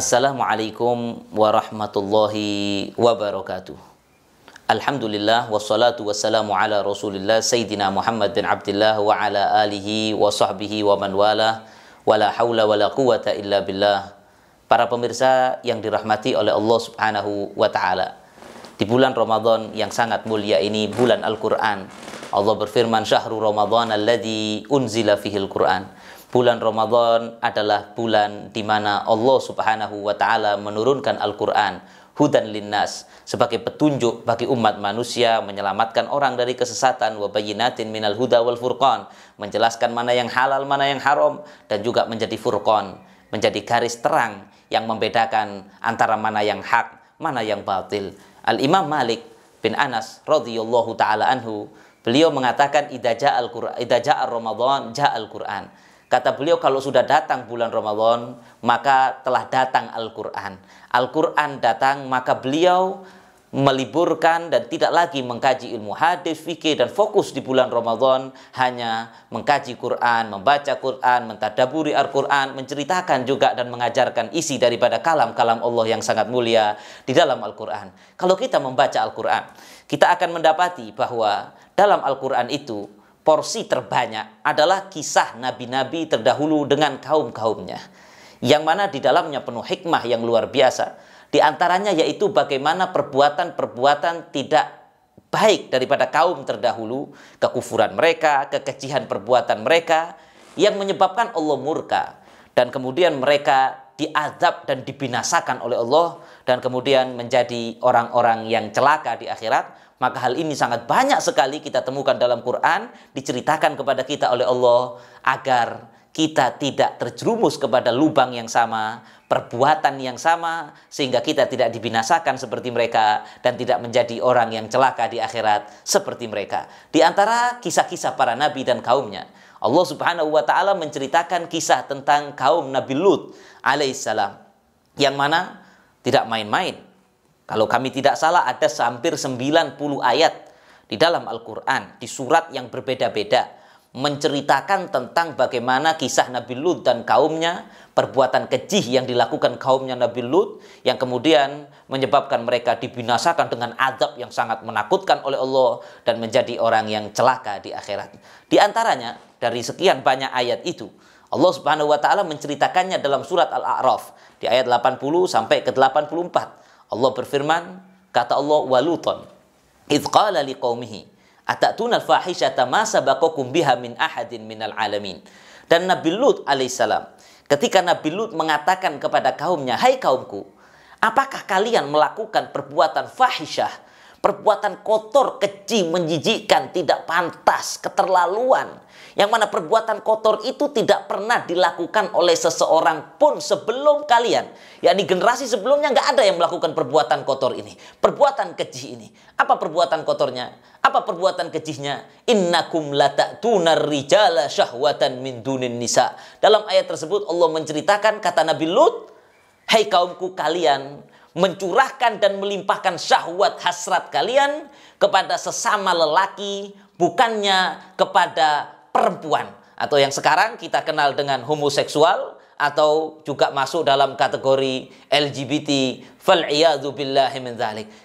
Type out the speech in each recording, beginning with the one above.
Assalamualaikum warahmatullahi wabarakatuh. Alhamdulillah wassalatu wassalamu ala Rasulillah Sayyidina Muhammad bin Abdullah wa ala alihi wa sahbihi wa man wala wala haula wala quwata illa billah. Para pemirsa yang dirahmati oleh Allah Subhanahu wa taala. Di bulan Ramadan yang sangat mulia ini bulan Al-Qur'an. Allah berfirman syahrul Ramadan alladhi unzila fihi Al-Qur'an. al Qur'an bulan Ramadan adalah bulan di mana Allah Subhanahu wa taala menurunkan Al-Qur'an hudan linnas sebagai petunjuk bagi umat manusia menyelamatkan orang dari kesesatan wa minal huda wal furqan menjelaskan mana yang halal mana yang haram dan juga menjadi furqan menjadi garis terang yang membedakan antara mana yang hak mana yang batil Al Imam Malik bin Anas radhiyallahu taala anhu beliau mengatakan idaja al-Qur'an idaja ar-Ramadan ja al-Qur'an ja al quran Kata beliau kalau sudah datang bulan Ramadan, maka telah datang Al-Qur'an. Al-Qur'an datang, maka beliau meliburkan dan tidak lagi mengkaji ilmu hadis, fikih dan fokus di bulan Ramadan hanya mengkaji Quran, membaca Quran, mentadaburi Al-Quran, menceritakan juga dan mengajarkan isi daripada kalam-kalam Allah yang sangat mulia di dalam Al-Quran. Kalau kita membaca Al-Quran, kita akan mendapati bahwa dalam Al-Quran itu porsi terbanyak adalah kisah nabi-nabi terdahulu dengan kaum-kaumnya. Yang mana di dalamnya penuh hikmah yang luar biasa. Di antaranya yaitu bagaimana perbuatan-perbuatan tidak baik daripada kaum terdahulu, kekufuran mereka, kekejihan perbuatan mereka yang menyebabkan Allah murka dan kemudian mereka diazab dan dibinasakan oleh Allah dan kemudian menjadi orang-orang yang celaka di akhirat, maka hal ini sangat banyak sekali kita temukan dalam Quran diceritakan kepada kita oleh Allah agar kita tidak terjerumus kepada lubang yang sama, perbuatan yang sama, sehingga kita tidak dibinasakan seperti mereka dan tidak menjadi orang yang celaka di akhirat seperti mereka. Di antara kisah-kisah para nabi dan kaumnya, Allah Subhanahu wa Ta'ala menceritakan kisah tentang kaum Nabi Lut Alaihissalam, yang mana tidak main-main. Kalau kami tidak salah ada hampir 90 ayat di dalam Al-Quran, di surat yang berbeda-beda, menceritakan tentang bagaimana kisah Nabi Lut dan kaumnya, perbuatan kejih yang dilakukan kaumnya Nabi Lut, yang kemudian menyebabkan mereka dibinasakan dengan azab yang sangat menakutkan oleh Allah dan menjadi orang yang celaka di akhirat. Di antaranya, dari sekian banyak ayat itu, Allah Subhanahu wa taala menceritakannya dalam surat Al-A'raf di ayat 80 sampai ke 84. Allah berfirman, kata Allah waluton idz qala liqaumihi atatuna al-fahisyata ma sabaqakum biha min ahadin minal alamin. Dan Nabi Lut alaihissalam ketika Nabi Lut mengatakan kepada kaumnya, "Hai kaumku, apakah kalian melakukan perbuatan fahisyah Perbuatan kotor, keji, menjijikan, tidak pantas, keterlaluan. Yang mana perbuatan kotor itu tidak pernah dilakukan oleh seseorang pun sebelum kalian. Yakni generasi sebelumnya nggak ada yang melakukan perbuatan kotor ini. Perbuatan keji ini. Apa perbuatan kotornya? Apa perbuatan kejihnya? Innakum lata'tunar rijala syahwatan min dunin nisa. Dalam ayat tersebut Allah menceritakan kata Nabi Lut, Hai hey, kaumku kalian mencurahkan dan melimpahkan syahwat hasrat kalian kepada sesama lelaki, bukannya kepada perempuan atau yang sekarang kita kenal dengan homoseksual atau juga masuk dalam kategori LGBT.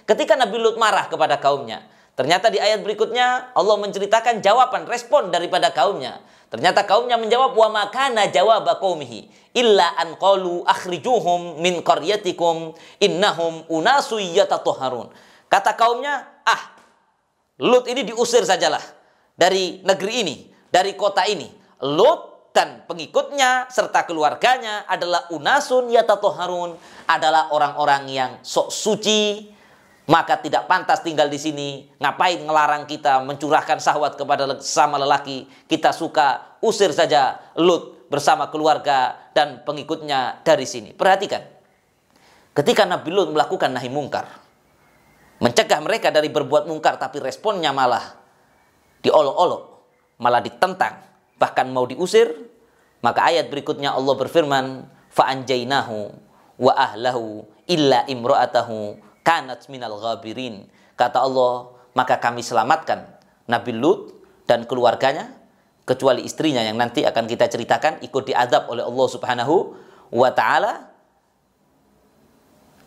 Ketika Nabi Lut marah kepada kaumnya, Ternyata di ayat berikutnya Allah menceritakan jawaban respon daripada kaumnya. Ternyata kaumnya menjawab wa makana jawab kaumhi illa an qalu akhrijuhum min qaryatikum innahum unasu yatatoharun. Kata kaumnya, ah Lut ini diusir sajalah dari negeri ini, dari kota ini. Lut dan pengikutnya serta keluarganya adalah unasun yatatoharun, adalah orang-orang yang sok suci, maka tidak pantas tinggal di sini. Ngapain ngelarang kita mencurahkan sahwat kepada sesama lelaki? Kita suka usir saja Lut bersama keluarga dan pengikutnya dari sini. Perhatikan. Ketika Nabi Lut melakukan nahi mungkar, mencegah mereka dari berbuat mungkar tapi responnya malah diolok-olok, malah ditentang, bahkan mau diusir, maka ayat berikutnya Allah berfirman, fa'anjainahu wa ahlahu illa imra'atahu kanat minal ghabirin. Kata Allah, maka kami selamatkan Nabi Lut dan keluarganya kecuali istrinya yang nanti akan kita ceritakan ikut diadab oleh Allah Subhanahu wa taala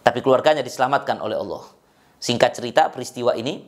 tapi keluarganya diselamatkan oleh Allah. Singkat cerita peristiwa ini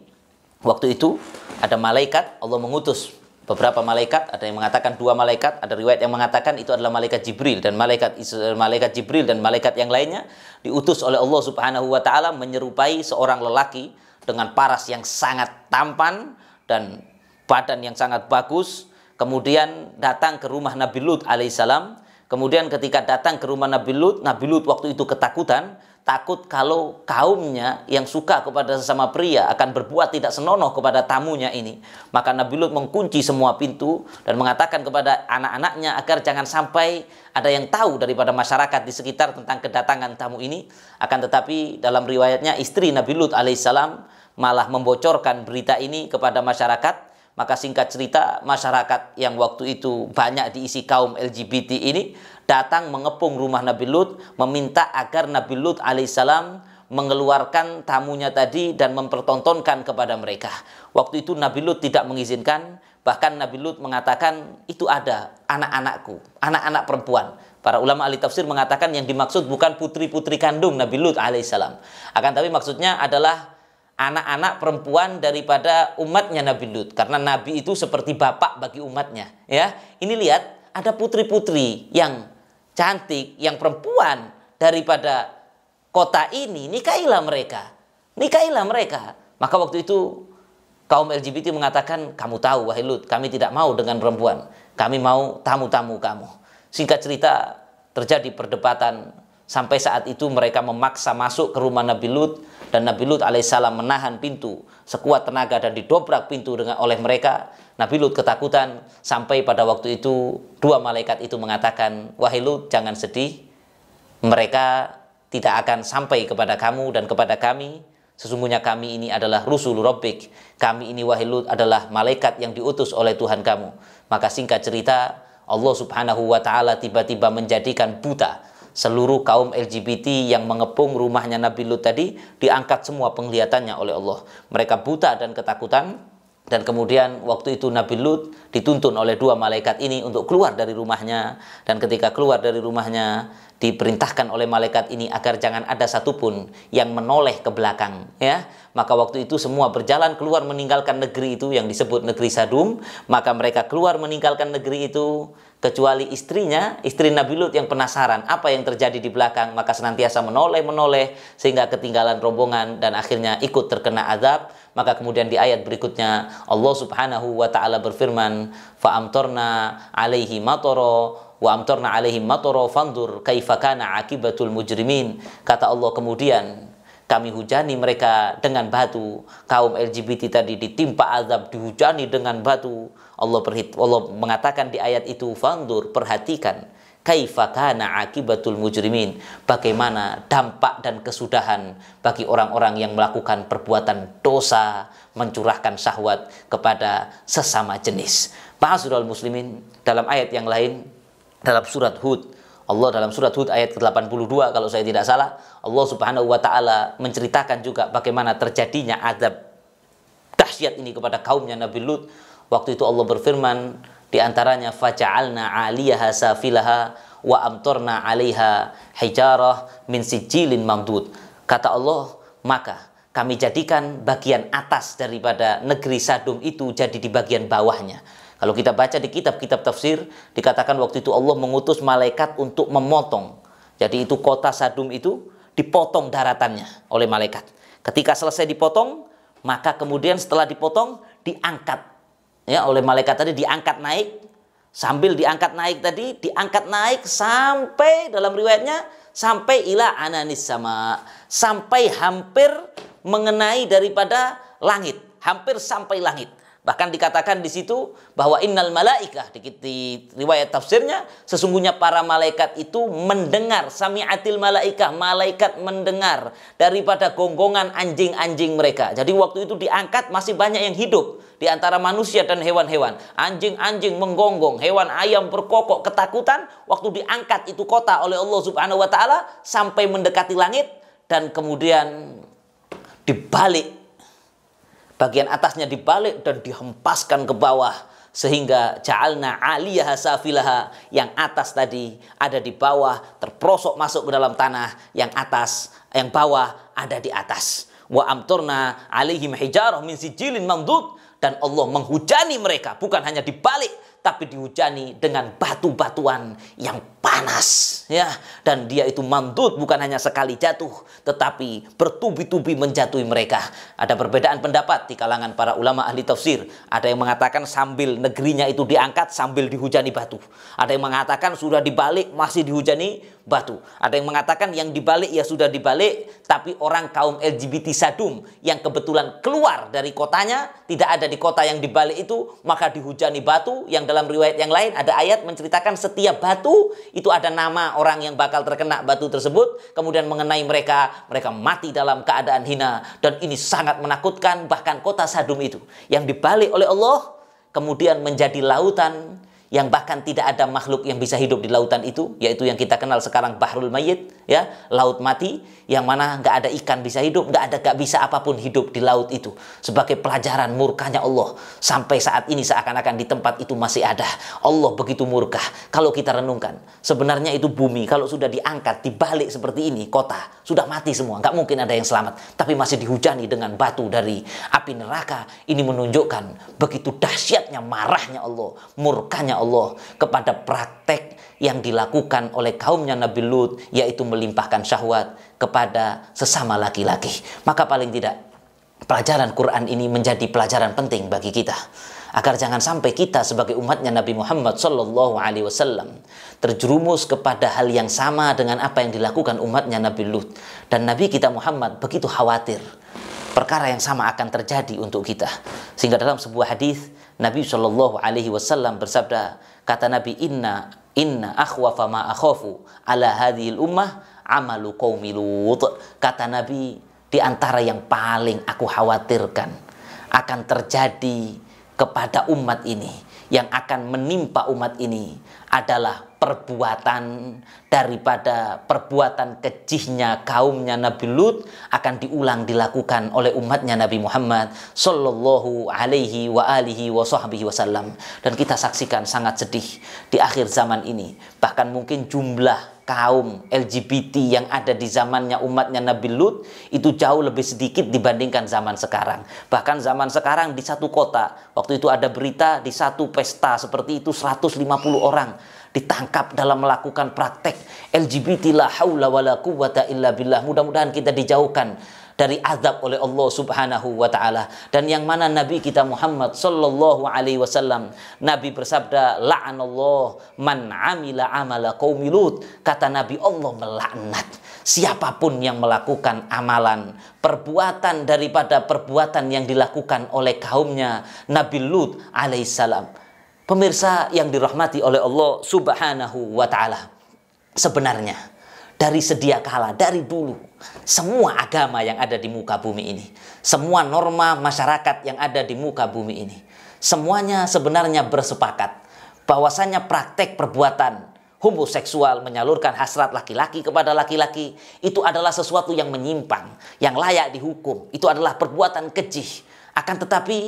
waktu itu ada malaikat Allah mengutus beberapa malaikat, ada yang mengatakan dua malaikat, ada riwayat yang mengatakan itu adalah malaikat Jibril dan malaikat malaikat Jibril dan malaikat yang lainnya diutus oleh Allah Subhanahu wa taala menyerupai seorang lelaki dengan paras yang sangat tampan dan badan yang sangat bagus, kemudian datang ke rumah Nabi Lut alaihissalam. Kemudian ketika datang ke rumah Nabi Lut, Nabi Lut waktu itu ketakutan takut kalau kaumnya yang suka kepada sesama pria akan berbuat tidak senonoh kepada tamunya ini. Maka Nabi Lut mengkunci semua pintu dan mengatakan kepada anak-anaknya agar jangan sampai ada yang tahu daripada masyarakat di sekitar tentang kedatangan tamu ini. Akan tetapi dalam riwayatnya istri Nabi Lut alaihissalam malah membocorkan berita ini kepada masyarakat maka singkat cerita, masyarakat yang waktu itu banyak diisi kaum LGBT ini datang mengepung rumah Nabi Lut, meminta agar Nabi Lut alaihissalam mengeluarkan tamunya tadi dan mempertontonkan kepada mereka. Waktu itu Nabi Lut tidak mengizinkan, bahkan Nabi Lut mengatakan itu ada anak-anakku, anak-anak perempuan. Para ulama ahli tafsir mengatakan yang dimaksud bukan putri-putri kandung Nabi Lut alaihissalam. Akan tapi maksudnya adalah anak-anak perempuan daripada umatnya Nabi Lut karena Nabi itu seperti bapak bagi umatnya ya ini lihat ada putri-putri yang cantik yang perempuan daripada kota ini nikailah mereka nikailah mereka maka waktu itu kaum LGBT mengatakan kamu tahu wahai Lut kami tidak mau dengan perempuan kami mau tamu-tamu kamu singkat cerita terjadi perdebatan Sampai saat itu mereka memaksa masuk ke rumah Nabi Lut dan Nabi Lut alaihissalam menahan pintu sekuat tenaga dan didobrak pintu dengan oleh mereka. Nabi Lut ketakutan sampai pada waktu itu dua malaikat itu mengatakan, "Wahai Lut, jangan sedih. Mereka tidak akan sampai kepada kamu dan kepada kami. Sesungguhnya kami ini adalah rusul Rabbik. Kami ini wahai Lut adalah malaikat yang diutus oleh Tuhan kamu." Maka singkat cerita, Allah Subhanahu wa taala tiba-tiba menjadikan buta seluruh kaum LGBT yang mengepung rumahnya Nabi Lut tadi diangkat semua penglihatannya oleh Allah. Mereka buta dan ketakutan dan kemudian waktu itu Nabi Lut dituntun oleh dua malaikat ini untuk keluar dari rumahnya dan ketika keluar dari rumahnya diperintahkan oleh malaikat ini agar jangan ada satupun yang menoleh ke belakang ya maka waktu itu semua berjalan keluar meninggalkan negeri itu yang disebut negeri Sadum maka mereka keluar meninggalkan negeri itu kecuali istrinya, istri Nabi Lut yang penasaran apa yang terjadi di belakang, maka senantiasa menoleh-menoleh sehingga ketinggalan rombongan dan akhirnya ikut terkena azab. Maka kemudian di ayat berikutnya Allah Subhanahu wa taala berfirman, "Fa'amtorna 'alaihi matoro wa amtarna 'alaihi matoro fandur kaifa kana akibatul mujrimin." Kata Allah kemudian, kami hujani mereka dengan batu. Kaum LGBT tadi ditimpa azab dihujani dengan batu Allah Allah mengatakan di ayat itu fandur perhatikan kaifa kana akibatul mujrimin bagaimana dampak dan kesudahan bagi orang-orang yang melakukan perbuatan dosa mencurahkan syahwat kepada sesama jenis Ma'asyiral muslimin dalam ayat yang lain dalam surat Hud Allah dalam surat Hud ayat ke-82 kalau saya tidak salah Allah Subhanahu wa taala menceritakan juga bagaimana terjadinya azab dahsyat ini kepada kaumnya Nabi Lut Waktu itu Allah berfirman di antaranya faja'alna 'aliyaha safilaha wa amtorna 'alaiha hijarah min sijilin mamdud. Kata Allah, maka kami jadikan bagian atas daripada negeri Sadum itu jadi di bagian bawahnya. Kalau kita baca di kitab-kitab tafsir, dikatakan waktu itu Allah mengutus malaikat untuk memotong. Jadi itu kota Sadum itu dipotong daratannya oleh malaikat. Ketika selesai dipotong, maka kemudian setelah dipotong diangkat ya oleh malaikat tadi diangkat naik sambil diangkat naik tadi diangkat naik sampai dalam riwayatnya sampai ila ananis sama sampai hampir mengenai daripada langit hampir sampai langit bahkan dikatakan di situ bahwa innal malaikah di, riwayat tafsirnya sesungguhnya para malaikat itu mendengar samiatil malaikah malaikat mendengar daripada gonggongan anjing-anjing mereka jadi waktu itu diangkat masih banyak yang hidup di antara manusia dan hewan-hewan. Anjing-anjing menggonggong, hewan ayam berkokok ketakutan waktu diangkat itu kota oleh Allah Subhanahu wa taala sampai mendekati langit dan kemudian dibalik bagian atasnya dibalik dan dihempaskan ke bawah sehingga ja'alna aliyah safilaha yang atas tadi ada di bawah terprosok masuk ke dalam tanah yang atas yang bawah ada di atas wa amturna alaihim hijarah min sijilin mandud dan Allah menghujani mereka bukan hanya dibalik tapi dihujani dengan batu-batuan yang panas ya dan dia itu mandut bukan hanya sekali jatuh tetapi bertubi-tubi menjatuhi mereka ada perbedaan pendapat di kalangan para ulama ahli tafsir ada yang mengatakan sambil negerinya itu diangkat sambil dihujani batu ada yang mengatakan sudah dibalik masih dihujani batu ada yang mengatakan yang dibalik ya sudah dibalik tapi orang kaum LGBT sadum yang kebetulan keluar dari kotanya tidak ada di kota yang dibalik itu maka dihujani batu yang dalam riwayat yang lain ada ayat menceritakan setiap batu itu ada nama orang yang bakal terkena batu tersebut, kemudian mengenai mereka, mereka mati dalam keadaan hina dan ini sangat menakutkan bahkan kota Sadum itu yang dibalik oleh Allah kemudian menjadi lautan yang bahkan tidak ada makhluk yang bisa hidup di lautan itu, yaitu yang kita kenal sekarang Bahrul Mayit, ya, laut mati, yang mana nggak ada ikan bisa hidup, nggak ada nggak bisa apapun hidup di laut itu. Sebagai pelajaran murkanya Allah, sampai saat ini seakan-akan di tempat itu masih ada. Allah begitu murka. Kalau kita renungkan, sebenarnya itu bumi kalau sudah diangkat dibalik seperti ini kota sudah mati semua, nggak mungkin ada yang selamat. Tapi masih dihujani dengan batu dari api neraka. Ini menunjukkan begitu dahsyatnya marahnya Allah, murkanya Allah kepada praktek yang dilakukan oleh kaumnya Nabi Lut yaitu melimpahkan syahwat kepada sesama laki-laki. Maka paling tidak pelajaran Quran ini menjadi pelajaran penting bagi kita agar jangan sampai kita sebagai umatnya Nabi Muhammad Shallallahu Alaihi Wasallam terjerumus kepada hal yang sama dengan apa yang dilakukan umatnya Nabi Lut dan Nabi kita Muhammad begitu khawatir perkara yang sama akan terjadi untuk kita. Sehingga dalam sebuah hadis Nabi Shallallahu alaihi wasallam bersabda, kata Nabi inna inna akhwafa ma akhafu ala hadhil ummah amalu qaumi Lut. Kata Nabi di antara yang paling aku khawatirkan akan terjadi kepada umat ini yang akan menimpa umat ini adalah perbuatan daripada perbuatan kecihnya kaumnya Nabi Lut akan diulang dilakukan oleh umatnya Nabi Muhammad Shallallahu alaihi wa alihi wa wasallam dan kita saksikan sangat sedih di akhir zaman ini bahkan mungkin jumlah kaum LGBT yang ada di zamannya umatnya Nabi Lut itu jauh lebih sedikit dibandingkan zaman sekarang bahkan zaman sekarang di satu kota waktu itu ada berita di satu pesta seperti itu 150 orang ditangkap dalam melakukan praktek LGBT la haula wala quwata illa billah. Mudah-mudahan kita dijauhkan dari azab oleh Allah Subhanahu wa taala dan yang mana nabi kita Muhammad sallallahu alaihi wasallam nabi bersabda la'anallah man amila amala qaumi kata nabi Allah melaknat siapapun yang melakukan amalan perbuatan daripada perbuatan yang dilakukan oleh kaumnya Nabi Lut alaihissalam Pemirsa yang dirahmati oleh Allah Subhanahu wa taala. Sebenarnya dari sedia kala, dari dulu, semua agama yang ada di muka bumi ini, semua norma masyarakat yang ada di muka bumi ini, semuanya sebenarnya bersepakat bahwasanya praktek perbuatan homoseksual menyalurkan hasrat laki-laki kepada laki-laki itu adalah sesuatu yang menyimpang, yang layak dihukum. Itu adalah perbuatan keji. Akan tetapi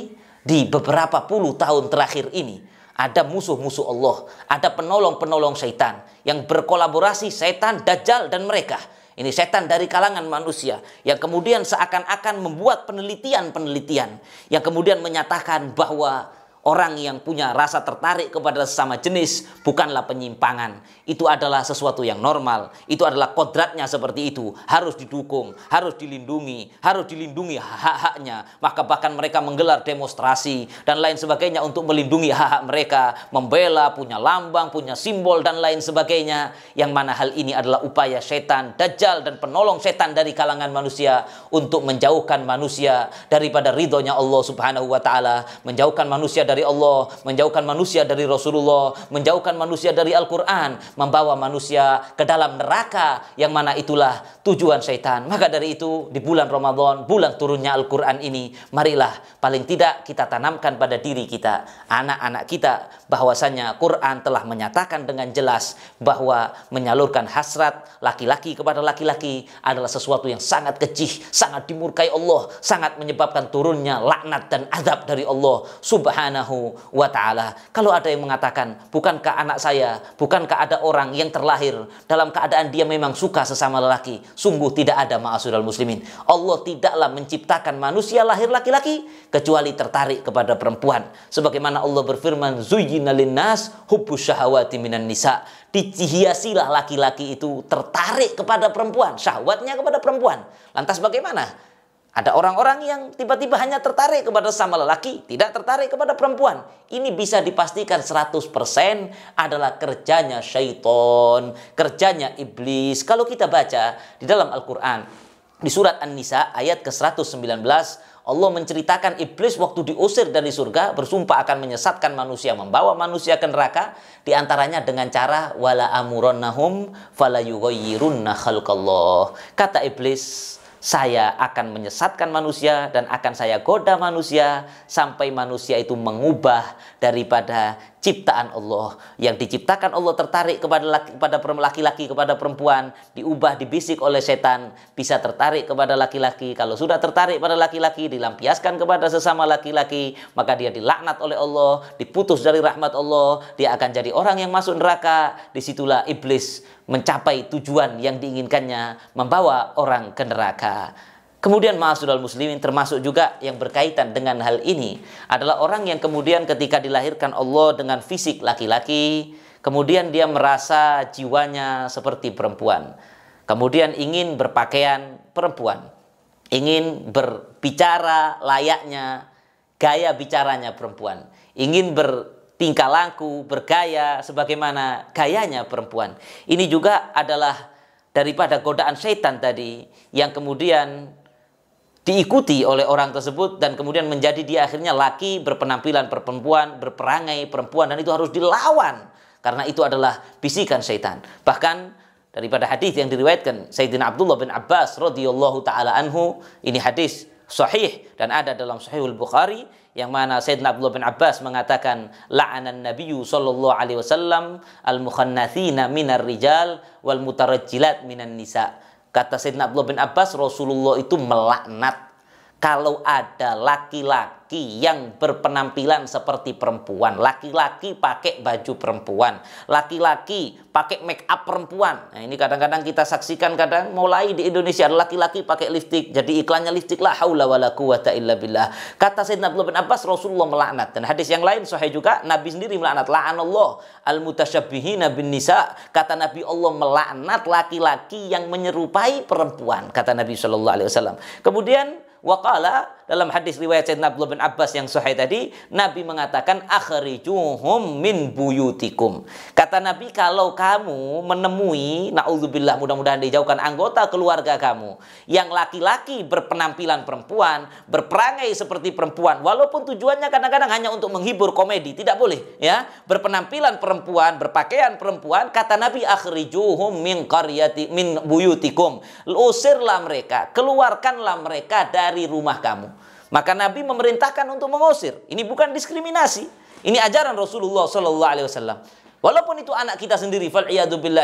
di beberapa puluh tahun terakhir ini ada musuh-musuh Allah, ada penolong-penolong setan yang berkolaborasi setan, dajjal dan mereka. Ini setan dari kalangan manusia yang kemudian seakan-akan membuat penelitian-penelitian yang kemudian menyatakan bahwa Orang yang punya rasa tertarik kepada sesama jenis bukanlah penyimpangan. Itu adalah sesuatu yang normal. Itu adalah kodratnya seperti itu. Harus didukung, harus dilindungi, harus dilindungi hak-haknya. Maka bahkan mereka menggelar demonstrasi dan lain sebagainya untuk melindungi hak-hak mereka. Membela, punya lambang, punya simbol dan lain sebagainya. Yang mana hal ini adalah upaya setan, dajjal dan penolong setan dari kalangan manusia untuk menjauhkan manusia daripada ridhonya Allah subhanahu wa ta'ala. Menjauhkan manusia dari dari Allah, menjauhkan manusia dari Rasulullah, menjauhkan manusia dari Al-Qur'an, membawa manusia ke dalam neraka yang mana itulah tujuan syaitan. Maka dari itu di bulan Ramadan, bulan turunnya Al-Qur'an ini, marilah paling tidak kita tanamkan pada diri kita, anak-anak kita bahwasanya Quran telah menyatakan dengan jelas bahwa menyalurkan hasrat laki-laki kepada laki-laki adalah sesuatu yang sangat kecil, sangat dimurkai Allah, sangat menyebabkan turunnya laknat dan azab dari Allah Subhanahu Subhanahu wa taala. Kalau ada yang mengatakan, bukankah anak saya, bukankah ada orang yang terlahir dalam keadaan dia memang suka sesama lelaki? Sungguh tidak ada ma'asudal muslimin. Allah tidaklah menciptakan manusia lahir laki-laki kecuali tertarik kepada perempuan. Sebagaimana Allah berfirman, zuyina linnas hubbus syahawati minan nisa." Dihiasilah laki-laki itu tertarik kepada perempuan, syahwatnya kepada perempuan. Lantas bagaimana? Ada orang-orang yang tiba-tiba hanya tertarik kepada sama lelaki, tidak tertarik kepada perempuan. Ini bisa dipastikan 100% adalah kerjanya syaitan, kerjanya iblis. Kalau kita baca di dalam Al-Quran, di surat An-Nisa ayat ke-119, Allah menceritakan iblis waktu diusir dari surga bersumpah akan menyesatkan manusia, membawa manusia ke neraka di antaranya dengan cara wala amuronnahum falayugoyirunna khalqallah. Kata iblis, saya akan menyesatkan manusia dan akan saya goda manusia sampai manusia itu mengubah daripada ciptaan Allah yang diciptakan Allah tertarik kepada laki, kepada laki-laki kepada perempuan diubah dibisik oleh setan bisa tertarik kepada laki-laki kalau sudah tertarik pada laki-laki dilampiaskan kepada sesama laki-laki maka dia dilaknat oleh Allah diputus dari rahmat Allah dia akan jadi orang yang masuk neraka disitulah iblis mencapai tujuan yang diinginkannya membawa orang ke neraka Kemudian ma'asudal muslimin termasuk juga yang berkaitan dengan hal ini adalah orang yang kemudian ketika dilahirkan Allah dengan fisik laki-laki, kemudian dia merasa jiwanya seperti perempuan. Kemudian ingin berpakaian perempuan, ingin berbicara layaknya gaya bicaranya perempuan, ingin ber tingkah laku, bergaya sebagaimana gayanya perempuan. Ini juga adalah daripada godaan setan tadi yang kemudian diikuti oleh orang tersebut dan kemudian menjadi dia akhirnya laki berpenampilan perempuan berperangai perempuan dan itu harus dilawan karena itu adalah bisikan syaitan bahkan daripada hadis yang diriwayatkan Sayyidina Abdullah bin Abbas radhiyallahu taala anhu ini hadis sahih dan ada dalam Sahihul Bukhari yang mana Sayyidina Abdullah bin Abbas mengatakan la'anan nabiyyu sallallahu alaihi wasallam al mukhannathina minar rijal wal mutarajjilat minan nisa' Kata Sayyidina Abdullah bin Abbas, Rasulullah itu melaknat kalau ada laki-laki yang berpenampilan seperti perempuan, laki-laki pakai baju perempuan, laki-laki pakai make up perempuan. Nah, ini kadang-kadang kita saksikan kadang mulai di Indonesia laki-laki pakai lipstik, jadi iklannya lipstik lah haula wala quwata illa billah. Kata Sayyidina Abdullah bin Abbas Rasulullah melaknat dan hadis yang lain sahih juga Nabi sendiri melaknat la'anallah al bin nisa. Kata Nabi Allah melaknat laki-laki yang menyerupai perempuan kata Nabi Shallallahu alaihi wasallam. Kemudian وقال dalam hadis riwayat Sayyidina Abdullah bin Abbas yang sahih tadi, Nabi mengatakan akhrijuhum min buyutikum. Kata Nabi kalau kamu menemui naudzubillah mudah-mudahan dijauhkan anggota keluarga kamu yang laki-laki berpenampilan perempuan, berperangai seperti perempuan walaupun tujuannya kadang-kadang hanya untuk menghibur komedi, tidak boleh ya. Berpenampilan perempuan, berpakaian perempuan, kata Nabi akhrijuhum min qaryati min buyutikum. Usirlah mereka, keluarkanlah mereka dari rumah kamu. Maka Nabi memerintahkan untuk mengusir. Ini bukan diskriminasi. Ini ajaran Rasulullah Sallallahu Alaihi Wasallam. Walaupun itu anak kita sendiri, min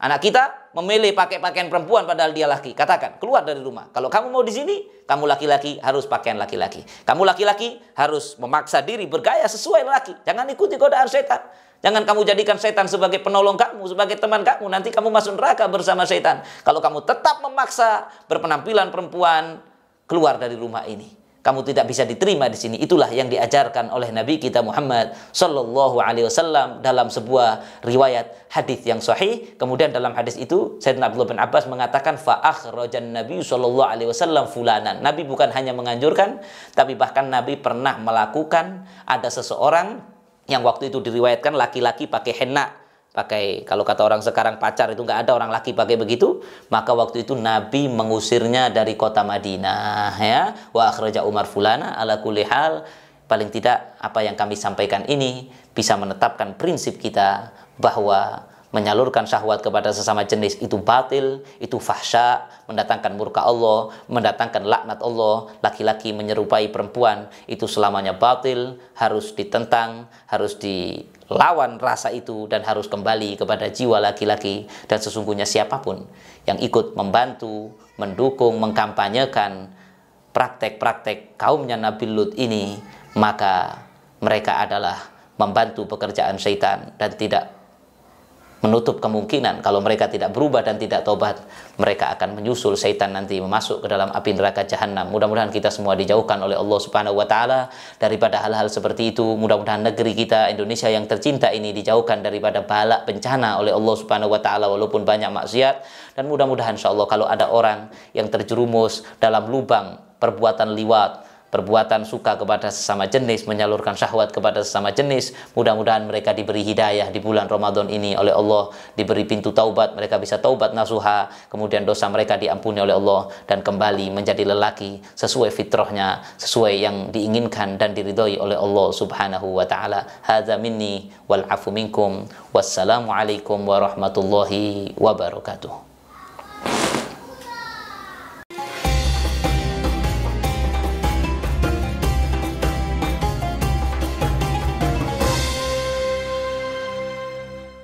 Anak kita memilih pakai pakaian perempuan padahal dia laki. Katakan, keluar dari rumah. Kalau kamu mau di sini, kamu laki-laki harus pakaian laki-laki. Kamu laki-laki harus memaksa diri bergaya sesuai laki. Jangan ikuti godaan setan. Jangan kamu jadikan setan sebagai penolong kamu, sebagai teman kamu. Nanti kamu masuk neraka bersama setan. Kalau kamu tetap memaksa berpenampilan perempuan, keluar dari rumah ini kamu tidak bisa diterima di sini. Itulah yang diajarkan oleh Nabi kita Muhammad Shallallahu Alaihi Wasallam dalam sebuah riwayat hadis yang sahih. Kemudian dalam hadis itu Sayyidina Abdullah bin Abbas mengatakan rojan Nabi Shallallahu Alaihi Wasallam fulanan. Nabi bukan hanya menganjurkan, tapi bahkan Nabi pernah melakukan ada seseorang yang waktu itu diriwayatkan laki-laki pakai henna pakai kalau kata orang sekarang pacar itu nggak ada orang laki pakai begitu maka waktu itu Nabi mengusirnya dari kota Madinah ya wa akhraja Umar fulana ala kulli hal paling tidak apa yang kami sampaikan ini bisa menetapkan prinsip kita bahwa menyalurkan syahwat kepada sesama jenis itu batil, itu fahsya, mendatangkan murka Allah, mendatangkan laknat Allah, laki-laki menyerupai perempuan, itu selamanya batil, harus ditentang, harus dilawan rasa itu dan harus kembali kepada jiwa laki-laki dan sesungguhnya siapapun yang ikut membantu, mendukung, mengkampanyekan praktek-praktek kaumnya Nabi Lut ini, maka mereka adalah membantu pekerjaan syaitan dan tidak menutup kemungkinan kalau mereka tidak berubah dan tidak tobat mereka akan menyusul setan nanti masuk ke dalam api neraka jahanam mudah-mudahan kita semua dijauhkan oleh Allah Subhanahu wa taala daripada hal-hal seperti itu mudah-mudahan negeri kita Indonesia yang tercinta ini dijauhkan daripada balak bencana oleh Allah Subhanahu wa taala walaupun banyak maksiat dan mudah-mudahan insyaallah kalau ada orang yang terjerumus dalam lubang perbuatan liwat perbuatan suka kepada sesama jenis, menyalurkan syahwat kepada sesama jenis. Mudah-mudahan mereka diberi hidayah di bulan Ramadan ini oleh Allah, diberi pintu taubat, mereka bisa taubat nasuha, kemudian dosa mereka diampuni oleh Allah dan kembali menjadi lelaki sesuai fitrahnya, sesuai yang diinginkan dan diridhoi oleh Allah Subhanahu wa taala. Hadza minni wal afu minkum. Wassalamualaikum warahmatullahi wabarakatuh.